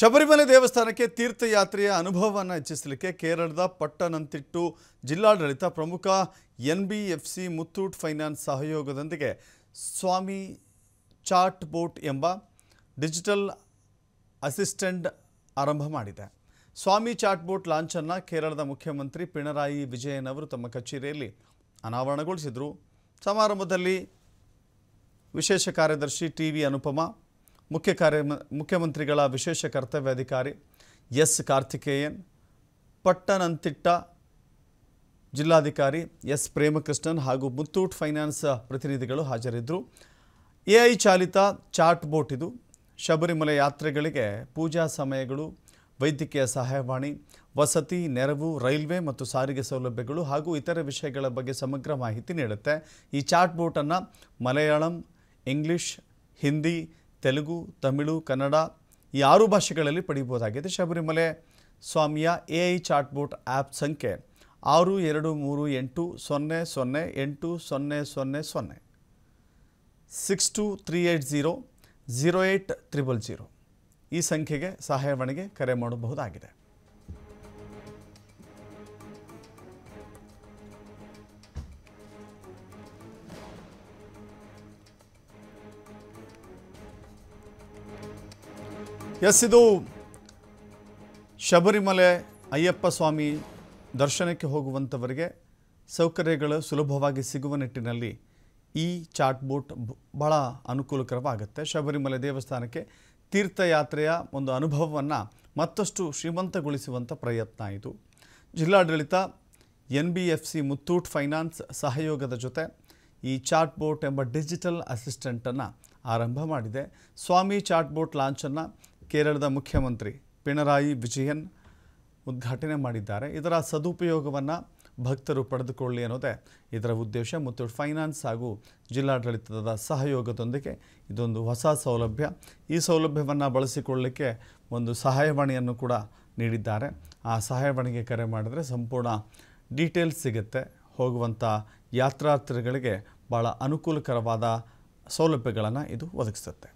ಶಬರಿಮಲೆ ದೇವಸ್ಥಾನಕ್ಕೆ ತೀರ್ಥಯಾತ್ರೆಯ ಅನುಭವವನ್ನು ಹೆಚ್ಚಿಸಲಿಕ್ಕೆ ಕೇರಳದ ಪಟ್ಟಣಂತಿಟ್ಟು ಜಿಲ್ಲಾಡಳಿತ ಪ್ರಮುಖ N B F C Muthoot finance ಸಹಯೋಗದೊಂದಿಗೆ ಸ್ವಾಮಿ ಚಾಟ್ ಬೋಟ್ ಎಂಬ ಡಿಜಿಟಲ್ ಅಸಿಸ್ಟೆಂಟ್ ಆರಂಭ ಮಾಡಿದೆ ಸ್ವಾಮಿ ಚಾಟ್ ಬೋಟ್ ಲಾಂಚನ್ನು ಕೇರಳದ ಮುಖ್ಯಮಂತ್ರಿ ಪಿಣರಾಯಿ ವಿಜಯನ್ ಅವರು ತಮ್ಮ ಕಚೇರಿಯಲ್ಲಿ ಅನಾವರಣಗೊಳಿಸಿದರು ಸಮಾರಂಭದಲ್ಲಿ ವಿಶೇಷ ಕಾರ್ಯದರ್ಶಿ ಟಿ ವಿ ಅನುಪಮ ಮುಖ್ಯ ಕಾರ್ಯ ಮುಖ್ಯಮಂತ್ರಿಗಳ ವಿಶೇಷ ಕರ್ತವ್ಯಾಧಿಕಾರಿ ಎಸ್ ಕಾರ್ತಿಕೇಯನ್ ಪಟ್ಟನಂತಿಟ್ಟ ಜಿಲ್ಲಾಧಿಕಾರಿ ಎಸ್ ಪ್ರೇಮಕೃಷ್ಣನ್ ಹಾಗೂ ಮುತ್ತೂಟ್ ಫೈನಾನ್ಸ್ ಪ್ರತಿನಿಧಿಗಳು ಹಾಜರಿದ್ದರು ಎ ಐ ಚಾಲಿತ ಚಾಟ್ ಬೋಟ್ ಇದು ಶಬರಿಮಲೆ ಯಾತ್ರೆಗಳಿಗೆ ಪೂಜಾ ಸಮಯಗಳು ವೈದ್ಯಕೀಯ ಸಹಾಯವಾಣಿ ವಸತಿ ನೆರವು ರೈಲ್ವೆ ಮತ್ತು ಸಾರಿಗೆ ಸೌಲಭ್ಯಗಳು ಹಾಗೂ ಇತರೆ ವಿಷಯಗಳ ಬಗ್ಗೆ ಸಮಗ್ರ ಮಾಹಿತಿ ನೀಡುತ್ತೆ ಈ ಚಾಟ್ ಬೋಟನ್ನು ಮಲಯಾಳಂ ಇಂಗ್ಲಿಷ್ ಹಿಂದಿ ತೆಲುಗು ತಮಿಳು ಕನ್ನಡ ಈ ಆರು ಭಾಷೆಗಳಲ್ಲಿ ಪಡೆಯಬಹುದಾಗಿದೆ ಶಬರಿಮಲೆ ಸ್ವಾಮಿಯ ಎ ಐ ಚಾಟ್ಬೋಟ್ ಆ್ಯಪ್ ಸಂಖ್ಯೆ ಆರು ಎರಡು ಮೂರು ಎಂಟು ಸೊನ್ನೆ ಸೊನ್ನೆ ಎಂಟು ಸೊನ್ನೆ ಸೊನ್ನೆ ಸೊನ್ನೆ six two three eight zero zero eight triple zero ಈ ಸಂಖ್ಯೆಗೆ ಸಹಾಯವಾಣಿಗೆ ಕರೆ ಮಾಡಬಹುದಾಗಿದೆ ಎಸ್ ಇದು ಶಬರಿಮಲೆ ಅಯ್ಯಪ್ಪ ಸ್ವಾಮಿ ದರ್ಶನಕ್ಕೆ ಹೋಗುವಂಥವರಿಗೆ ಸೌಕರ್ಯಗಳು ಸುಲಭವಾಗಿ ಸಿಗುವ ನಿಟ್ಟಿನಲ್ಲಿ ಈ ಚಾಟ್ ಬೋಟ್ ಬಹಳ ಅನುಕೂಲಕರವಾಗುತ್ತೆ ಶಬರಿಮಲೆ ದೇವಸ್ಥಾನಕ್ಕೆ ತೀರ್ಥಯಾತ್ರೆಯ ಒಂದು ಅನುಭವವನ್ನು ಮತ್ತಷ್ಟು ಶ್ರೀಮಂತಗೊಳಿಸುವಂಥ ಪ್ರಯತ್ನ ಇದು ಜಿಲ್ಲಾಡಳಿತ N B F C Muthoot finance ಸಹಯೋಗದ ಜೊತೆ ಈ ಚಾಟ್ ಬೋಟ್ ಎಂಬ ಡಿಜಿಟಲ್ ಅಸಿಸ್ಟೆಂಟನ್ನು ಆರಂಭ ಮಾಡಿದೆ ಸ್ವಾಮಿ ಚಾಟ್ ಬೋಟ್ ಲಾಂಚನ್ನು ಕೇರಳದ ಮುಖ್ಯಮಂತ್ರಿ ಪಿಣರಾಯಿ ವಿಜಯನ್ ಉದ್ಘಾಟನೆ ಮಾಡಿದ್ದಾರೆ ಇದರ ಸದುಪಯೋಗವನ್ನು ಭಕ್ತರು ಪಡೆದುಕೊಳ್ಳಿ ಅನ್ನೋದೇ ಇದರ ಉದ್ದೇಶ ಮತ್ತು ಫೈನಾನ್ಸ್ ಹಾಗೂ ಜಿಲ್ಲಾಡಳಿತದ ಸಹಯೋಗದೊಂದಿಗೆ ಇದೊಂದು ಹೊಸ ಸೌಲಭ್ಯ ಈ ಸೌಲಭ್ಯವನ್ನು ಬಳಸಿಕೊಳ್ಳಲಿಕ್ಕೆ ಒಂದು ಸಹಾಯವಾಣಿಯನ್ನು ಕೂಡ ನೀಡಿದ್ದಾರೆ ಆ ಸಹಾಯವಾಣಿಗೆ ಕರೆ ಮಾಡಿದರೆ ಸಂಪೂರ್ಣ ಡೀಟೇಲ್ಸ್ ಸಿಗುತ್ತೆ ಹೋಗುವಂಥ ಯಾತ್ರಾರ್ಥಿಗಳಿಗೆ ಭಾಳ ಅನುಕೂಲಕರವಾದ ಸೌಲಭ್ಯಗಳನ್ನು ಇದು ಒದಗಿಸುತ್ತೆ